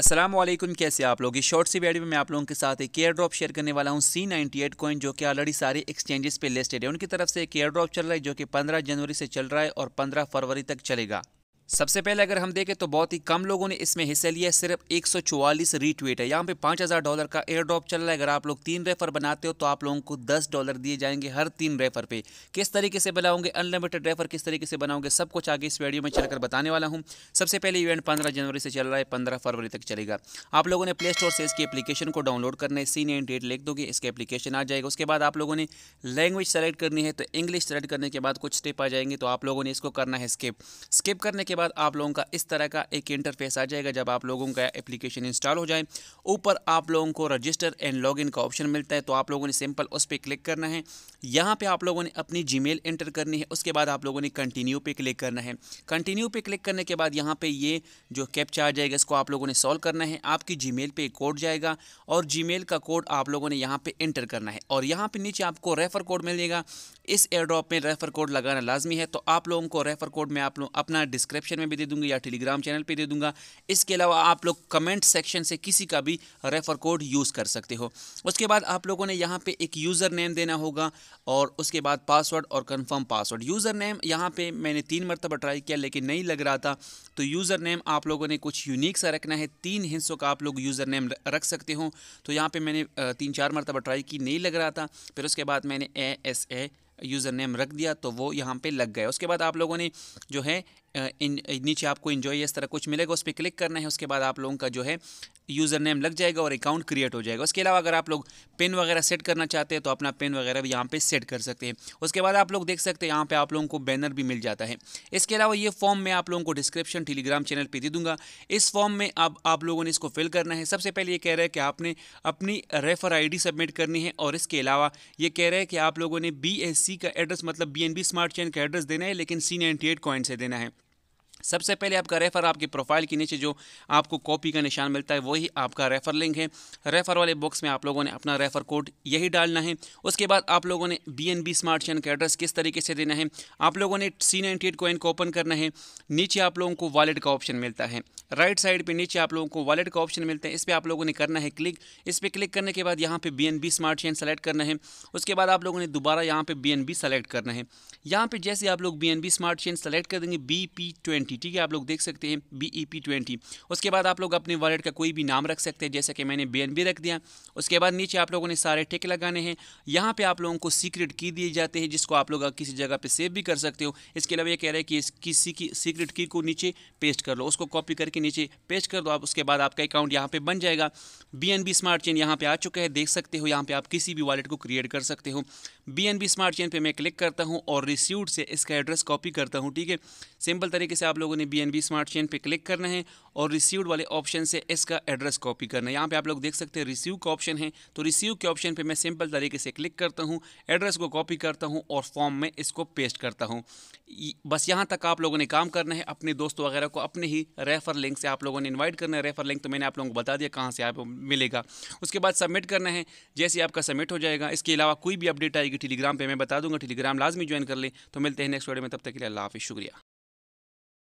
असलम कैसे आप लोग इस शॉर्ट सी वीडियो में मैं आप लोगों के साथ एक केयर ड्रॉप शेयर करने वाला हूँ सी नाइन्टी एट कॉइन जो कि ऑलरेडी सारे एक्सचेंजेस पे लिस्टेड है उनकी तरफ से एक एयर ड्रॉप चल रहा है जो कि 15 जनवरी से चल रहा है और 15 फरवरी तक चलेगा सबसे पहले अगर हम देखें तो बहुत ही कम लोगों ने इसमें हिस्सा लिया सिर्फ 144 रीट्वीट है यहाँ पे 5000 डॉलर का एयर ड्रॉप चल रहा है अगर आप लोग तीन रेफर बनाते हो तो आप लोगों को 10 डॉलर दिए जाएंगे हर तीन रेफर पे किस तरीके से बनाओगे अनलिमिटेड रेफर किस तरीके से बनाओगे सब कुछ आगे इस वीडियो में चलकर बताने वाला हूँ सबसे पहले इवेंट पंद्रह जनवरी से चल रहा है पंद्रह फरवरी तक चलेगा आप लोगों ने प्ले स्टोर से इसकी एप्लीकेशन को डाउनलोड करना है सी नाइन डेट लिख दोगे इसके एप्लीकेशन आ जाएगा उसके बाद आप लोगों ने लैंग्वेज सेलेक्ट करनी है तो इंग्लिश सेलेक्ट करने के बाद कुछ स्टेप आ जाएंगे तो आप लोगों ने इसको करना है स्किप स्किप करने के बाद आप लोगों का इस तरह का एक इंटरफेस आ जाएगा जब आप लोगों का एप्लीकेशन इंस्टॉल हो जाए ऊपर आप लोगों को रजिस्टर एंड लॉग का ऑप्शन मिलता है तो आप लोगों ने सिंपल उस पर क्लिक करना है यहाँ पर आप लोगों ने अपनी जी एंटर करनी है उसके बाद आप लोगों ने कंटिन्यू पे क्लिक करना है कंटिन्यू पे क्लिक करने के बाद यहाँ पर ये जो कैप्चा आ जाएगा इसको आप लोगों ने सॉल्व करना है आपकी जी मेल पर कोड जाएगा और मेल का कोड आप लोगों ने यहाँ पर इंटर करना है और यहाँ पर नीचे आपको रेफ़र कोड मिलेगा इस एयर ड्रॉप में रेफ़र कोड लगाना लाजमी है तो आप लोगों को रेफ़र कोड में आप लोग अपना डिस्क्रिप्शन डिस्क्रिप्शन में भी दे दूंगा या टेलीग्राम चैनल पे दे दूंगा इसके अलावा आप लोग कमेंट सेक्शन से किसी का भी रेफ़र कोड यूज़ कर सकते हो उसके बाद आप लोगों ने यहाँ पे एक यूज़र नेम देना होगा और उसके बाद पासवर्ड और कन्फर्म पासवर्ड यूज़र नेम यहाँ पर मैंने तीन मरतबा ट्राई किया लेकिन नहीं लग रहा था तो यूज़र नेम आप लोगों ने कुछ यूनिक सा रखना है तीन हिस्सों का आप लोग यूज़र नेम रख सकते हो तो यहाँ पर मैंने तीन चार मरतबा ट्राई की नहीं लग रहा था फिर उसके बाद मैंने A S A user name रख दिया तो वो यहाँ पे लग गया उसके बाद आप लोगों ने जो है इन नीचे आपको इन्जॉय इस तरह कुछ मिलेगा उस पर क्लिक करना है उसके बाद आप लोगों का जो है यूज़र नेम लग जाएगा और अकाउंट क्रिएट हो जाएगा उसके अलावा अगर आप लोग पिन वगैरह सेट करना चाहते हैं तो अपना पिन वगैरह भी यहाँ पे सेट कर सकते हैं उसके बाद आप लोग देख सकते हैं यहाँ पे आप लोगों को बैनर भी मिल जाता है इसके अलावा ये फॉर्म मैं आप लोगों को डिस्क्रिप्शन टेलीग्राम चैनल पर दे दूँगा इस फॉर्म में आप आप लोगों ने इसको फिल करना है सबसे पहले ये कह रहा है कि आपने अपनी रेफर आई सबमिट करनी है और इसके अलावा ये कह रहा है कि आप लोगों ने बी का एड्रेस मतलब बी स्मार्ट चैन का एड्रेस देना है लेकिन सी नाइन्टी से देना है सबसे पहले आपका रेफ़र आपकी प्रोफाइल के नीचे जो आपको कॉपी का निशान मिलता है वही आपका रेफ़र लिंक है रेफ़र वाले बॉक्स में आप लोगों ने अपना रेफ़र कोड यही डालना है उसके बाद आप लोगों ने B N B smart chain का एड्रेस किस तरीके से देना है आप लोगों ने सी नाइनटी एट कोइन को ओपन करना है नीचे आप लोगों को वॉलेट का ऑप्शन मिलता है राइट साइड पर नीचे आप लोगों को वॉलेट का ऑप्शन मिलता है इस पर आप लोगों ने करना है क्लिक इस पर क्लिक करने के बाद यहाँ पर B N B smart chain select करना है उसके बाद आप लोगों ने दोबारा यहाँ पर बी एन बी सेलेक्ट करना है यहाँ पर जैसे आप लोग B N B smart chain select कर देंगे B P twenty twenty e ठीक है आप लोग देख सकते हैं बी ई पी ट्वेंटी उसके बाद आप लोग अपने वॉलेट का कोई भी नाम रख सकते हैं जैसे कि मैंने बी एन बी रख दिया उसके बाद नीचे आप लोगों ने सारे टिक लगाने हैं यहाँ पर आप लोगों को सीक्रेट की दिए जाते हैं जिसको आप लोग किसी जगह पर सेव भी कर सकते हो इसके अलावा ये कह रहे हैं कि की सीक्रेट की को नीचे पेस्ट कर लो उसको कॉपी करके नीचे पेस्ट कर दो आप उसके बाद आपका अकाउंट यहाँ पर बन जाएगा B N B smart chain यहाँ पर आ चुका है देख सकते हो यहाँ पर आप किसी भी वॉलेट को क्रिएट कर सकते हो B N B smart chain पर मैं क्लिक करता हूँ और रिसीव से इसका एड्रेस कॉपी करता हूँ ठीक है सिंपल तरीके से आप लोगों ने बी स्मार्ट चेन पे क्लिक करना है और रिसीव वाले ऑप्शन से इसका एड्रेस कॉपी करना है यहाँ पे आप लोग देख सकते हैं रिसीव का ऑप्शन है तो रिसीव के ऑप्शन पे मैं सिंपल तरीके से क्लिक करता हूँ एड्रेस को कॉपी करता हूँ और फॉर्म में इसको पेस्ट करता हूँ बस यहाँ तक आप लोगों ने काम करना है अपने दोस्त वगैरह को अपने ही रेफर लिंक से आप लोगों ने इन्वाइट करना है रेफर लिंक तो मैंने आप लोगों को बता दिया कहाँ से आप मिलेगा उसके बाद सबमिट करना है जैसे आपका सबमिट हो जाएगा इसके अलावा कोई भी अपडेट आएगी टेलीग्राम पर मैं बता दूंगा टेलीग्राम लाजमी ज्वाइन कर लें तो मिलते हैं नेक्स्ट वीडियो में तब तक के लिए अल्लाह हाफि शुक्रिया